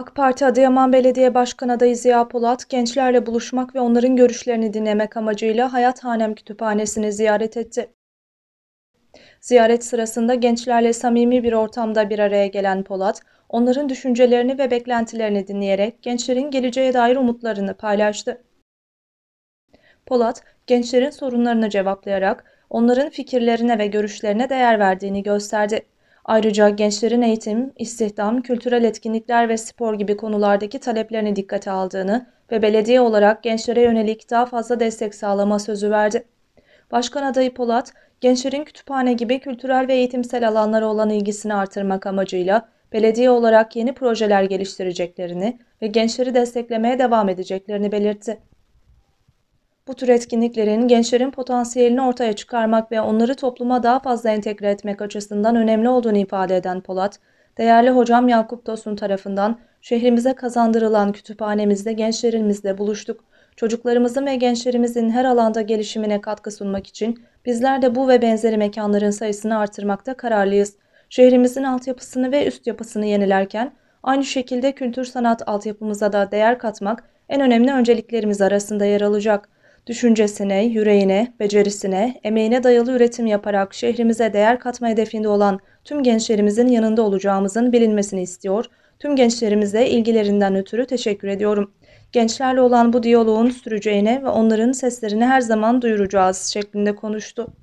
AK Parti Adıyaman Belediye Başkanı adayı Ziya Polat, gençlerle buluşmak ve onların görüşlerini dinlemek amacıyla Hayat Hanem Kütüphanesi'ni ziyaret etti. Ziyaret sırasında gençlerle samimi bir ortamda bir araya gelen Polat, onların düşüncelerini ve beklentilerini dinleyerek gençlerin geleceğe dair umutlarını paylaştı. Polat, gençlerin sorunlarını cevaplayarak onların fikirlerine ve görüşlerine değer verdiğini gösterdi. Ayrıca gençlerin eğitim, istihdam, kültürel etkinlikler ve spor gibi konulardaki taleplerini dikkate aldığını ve belediye olarak gençlere yönelik daha fazla destek sağlama sözü verdi. Başkan adayı Polat, gençlerin kütüphane gibi kültürel ve eğitimsel alanlara olan ilgisini artırmak amacıyla belediye olarak yeni projeler geliştireceklerini ve gençleri desteklemeye devam edeceklerini belirtti. Bu tür etkinliklerin gençlerin potansiyelini ortaya çıkarmak ve onları topluma daha fazla entegre etmek açısından önemli olduğunu ifade eden Polat, değerli hocam Yakup Tosun tarafından şehrimize kazandırılan kütüphanemizde gençlerimizle buluştuk. Çocuklarımızın ve gençlerimizin her alanda gelişimine katkı sunmak için bizler de bu ve benzeri mekanların sayısını artırmakta kararlıyız. Şehrimizin altyapısını ve üst yapısını yenilerken aynı şekilde kültür sanat altyapımıza da değer katmak en önemli önceliklerimiz arasında yer alacak.'' Düşüncesine, yüreğine, becerisine, emeğine dayalı üretim yaparak şehrimize değer katma hedefinde olan tüm gençlerimizin yanında olacağımızın bilinmesini istiyor. Tüm gençlerimize ilgilerinden ötürü teşekkür ediyorum. Gençlerle olan bu diyaloğun süreceğine ve onların seslerini her zaman duyuracağız şeklinde konuştu.